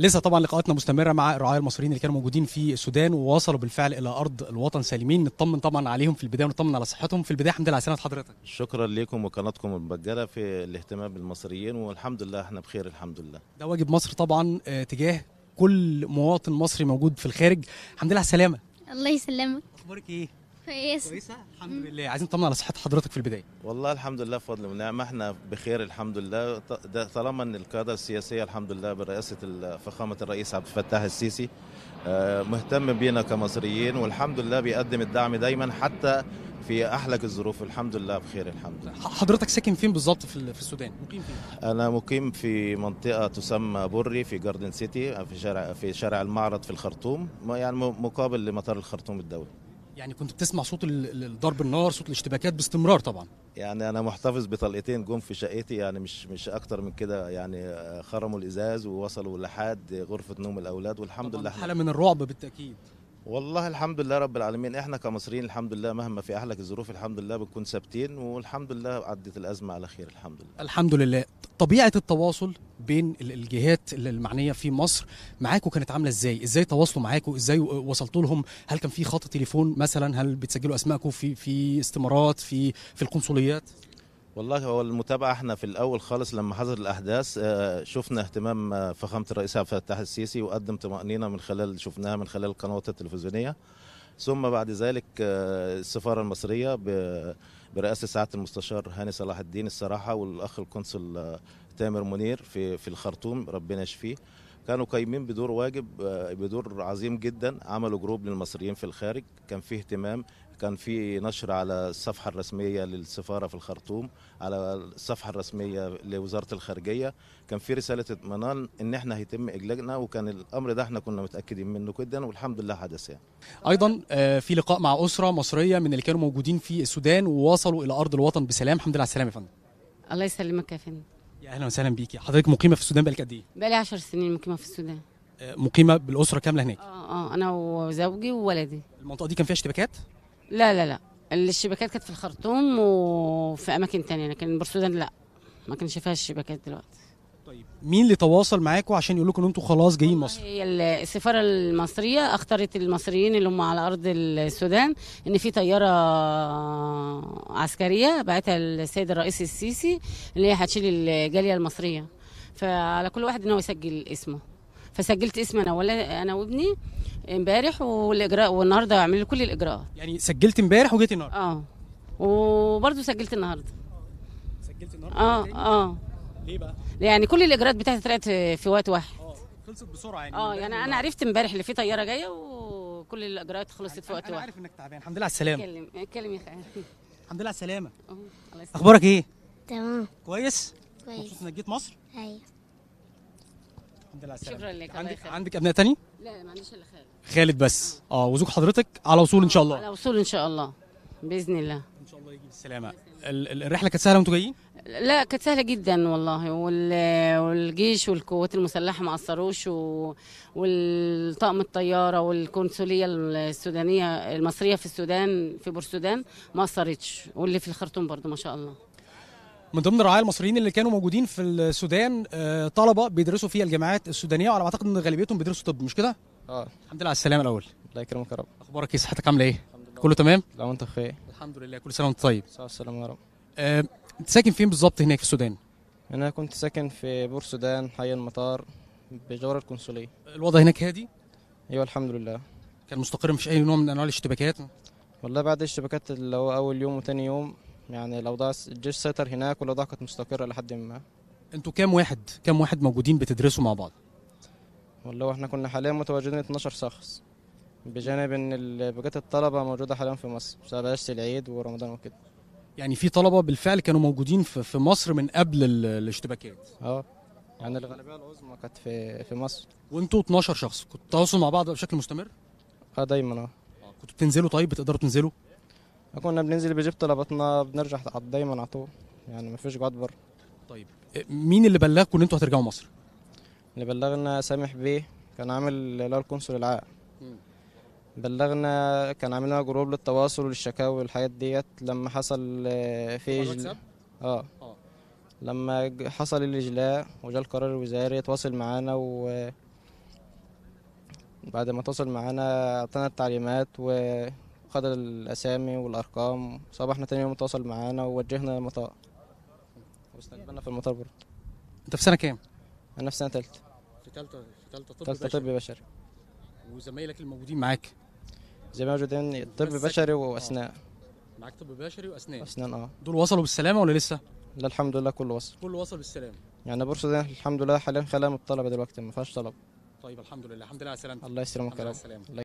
لسه طبعا لقاءاتنا مستمره مع الرعايا المصريين اللي كانوا موجودين في السودان ووصلوا بالفعل الى ارض الوطن سالمين نطمن طبعا عليهم في البدايه ونطمن على صحتهم في البدايه حمد لله على سلامه حضرتك شكرا لكم وقناتكم المبجله في الاهتمام بالمصريين والحمد لله احنا بخير الحمد لله ده واجب مصر طبعا آه، تجاه كل مواطن مصري موجود في الخارج الحمد لله على السلامه الله يسلمك اخبارك ايه كويسه كويسه الحمد لله عايزين نطمن على صحه حضرتك في البدايه والله الحمد لله بفضل ونعمه احنا بخير الحمد لله طالما ان القياده السياسيه الحمد لله برئاسه فخامه الرئيس عبد الفتاح السيسي آه، مهتم بينا كمصريين والحمد لله بيقدم الدعم دايما حتى في احلك الظروف الحمد لله بخير الحمد لله حضرتك ساكن فين بالظبط في السودان مقيم فين انا مقيم في منطقه تسمى بري في جاردن سيتي في شارع في شارع المعرض في الخرطوم يعني مقابل لمطار الخرطوم الدولي يعني كنت بتسمع صوت ضرب النار صوت الاشتباكات باستمرار طبعا يعني انا محتفظ بطلقتين جم في شقتي يعني مش مش اكتر من كده يعني آه، خرموا الازاز ووصلوا لحد غرفه نوم الاولاد والحمد لله حاله من الرعب بالتاكيد والله الحمد لله رب العالمين احنا كمصريين الحمد لله مهما في احلك الظروف الحمد لله بنكون ثابتين والحمد لله عدت الازمه على خير الحمد لله الحمد لله طبيعه التواصل بين الجهات المعنيه في مصر معاكوا كانت عامله ازاي؟ ازاي تواصلوا معاكوا؟ ازاي وصلتوا لهم؟ هل كان في خط تليفون مثلا؟ هل بتسجلوا اسمائكم في في استمارات في في القنصليات؟ والله هو المتابعة احنا في الأول خالص لما حصل الأحداث آه، شفنا اهتمام آه، فخامة الرئيس عبد الفتاح السيسي وقدم طمأنينة من خلال شفناها من خلال القنوات التلفزيونية ثم بعد ذلك آه، السفاره المصريه برئاسه سعاده المستشار هاني صلاح الدين الصراحه والاخ القنصل آه، تامر منير في في الخرطوم ربنا يشفيه كانوا قايمين بدور واجب آه، بدور عظيم جدا عملوا جروب للمصريين في الخارج كان فيه اهتمام كان في نشر على الصفحة الرسمية للسفارة في الخرطوم على الصفحة الرسمية لوزارة الخارجية كان في رسالة اطمئنان إن إحنا هيتم إجلاجنا وكان الأمر ده إحنا كنا متأكدين منه جدا والحمد لله حدث يعني. أيضا آه، في لقاء مع أسرة مصرية من اللي كانوا موجودين في السودان ووصلوا إلى أرض الوطن بسلام الحمد لله على السلامة يا فندم. الله يسلمك يا فندم. يا أهلا وسهلا بيكي حضرتك مقيمة في السودان بقالك قد إيه؟ بقالي 10 سنين مقيمة في السودان. آه، مقيمه بالاسره كامله هناك اه اه انا وزوجي وولدي المنطقه دي كان فيها اشتباكات لا لا لا الشبكات كانت في الخرطوم وفي اماكن تانية لكن بورسودان لا ما كانش فيها الشبكات دلوقتي طيب مين اللي تواصل معاكم عشان يقول لكم ان انتوا خلاص جايين مصر هي السفاره المصريه اختارت المصريين اللي هم على ارض السودان ان في طياره عسكريه بعتها السيد الرئيس السيسي اللي هي هتشيل الجاليه المصريه فعلى كل واحد ان هو يسجل اسمه فسجلت اسمي انا ولا انا وابني امبارح والاجراء والنهارده عامل لي كل الاجراءات يعني سجلت امبارح وجيت النهارده اه وبرده سجلت النهارده سجلت النهارده اه اه ليه بقى يعني كل الاجراءات بتاعتي طلعت في وقت واحد اه خلصت بسرعه يعني اه يعني انا عرفت امبارح اللي في طياره جايه وكل الاجراءات خلصت يعني في وقت واحد انا عارف انك تعبان الحمد لله على السلامه اتكلم اتكلم يا خالد الحمد لله على السلامه الله يسلمك اخبارك ايه تمام كويس كويس مبسوط انك جيت مصر ايوه الحمد لله شكرا لك عندك عندك ابناء تاني؟ لا ما عنديش الا خالد خالد بس آه. اه وزوج حضرتك على وصول ان شاء الله على وصول ان شاء الله باذن الله ان شاء الله يجي بالسلامه الرحله كانت سهله وانتوا جايين؟ لا كانت سهله جدا والله والجيش والقوات المسلحه ما قصروش والطاقم الطياره والقنصليه السودانيه المصريه في السودان في بورسودان ما قصرتش واللي في الخرطوم برضه ما شاء الله من ضمن الرعايا المصريين اللي كانوا موجودين في السودان آه، طلبه بيدرسوا في الجامعات السودانيه وعلى ما اعتقد ان غالبيتهم بيدرسوا طب مش كده؟ اه الحمد لله على السلامه الاول الله يكرمك يا رب اخبارك ايه صحتك عامله ايه؟ كله تمام؟ لا وانت بخير الحمد لله كل سنه وانت طيب السلام والسلام يا رب أه، انت ساكن فين بالظبط هناك في السودان؟ انا كنت ساكن في بور سودان حي المطار بجوار القنصليه الوضع هناك هادي؟ ايوه الحمد لله كان مستقر مش اي نوع من انواع الاشتباكات؟ والله بعد الاشتباكات اللي هو اول يوم وتاني يوم يعني الاوضاع الجيش سيطر هناك والاوضاع كانت مستقره لحد ما انتوا كام واحد كام واحد موجودين بتدرسوا مع بعض والله احنا كنا حاليا متواجدين 12 شخص بجانب ان بقيه الطلبه موجوده حاليا في مصر بسبب عشت العيد ورمضان وكده يعني في طلبه بالفعل كانوا موجودين في مصر من قبل الاشتباكات اه يعني الغالبيه العظمى كانت في في مصر وانتوا 12 شخص كنتوا بتتواصلوا مع بعض بشكل مستمر اه دايما اه كنتوا بتنزلوا طيب بتقدروا تنزلوا كنا بننزل بجيب طلباتنا بنرجع دايما على طول يعني ما فيش قعد بره طيب إيه، مين اللي بلغكم ان انتوا هترجعوا مصر؟ اللي بلغنا سامح بيه كان عامل اللي هو القنصل العام بلغنا كان عاملنا جروب للتواصل والشكاوي والحاجات ديت لما حصل آه، في اجلاء آه. اه لما حصل الاجلاء وجاء القرار الوزاري اتواصل معانا و بعد ما تواصل معانا اعطانا التعليمات و خد الاسامي والارقام صباحنا تاني يوم تواصل معانا ووجهنا المطار واستقبلنا في المطار برضه انت في سنه كام؟ انا في سنه ثالثه في ثالثه في ثالثه طب ثالثه طب بشري وزمايلك الموجودين معاك زمايلي موجودين طب بشري آه. واسنان آه. معاك طب بشري واسنان اسنان اه دول وصلوا بالسلامه ولا لسه؟ لا الحمد لله كله وصل كله وصل بالسلامه يعني بورصه دي الحمد لله حاليا خاليه من الطلبه دلوقتي ما فيهاش طلب طيب الحمد لله الحمد لله على سلامتك الله يسلمك يا رب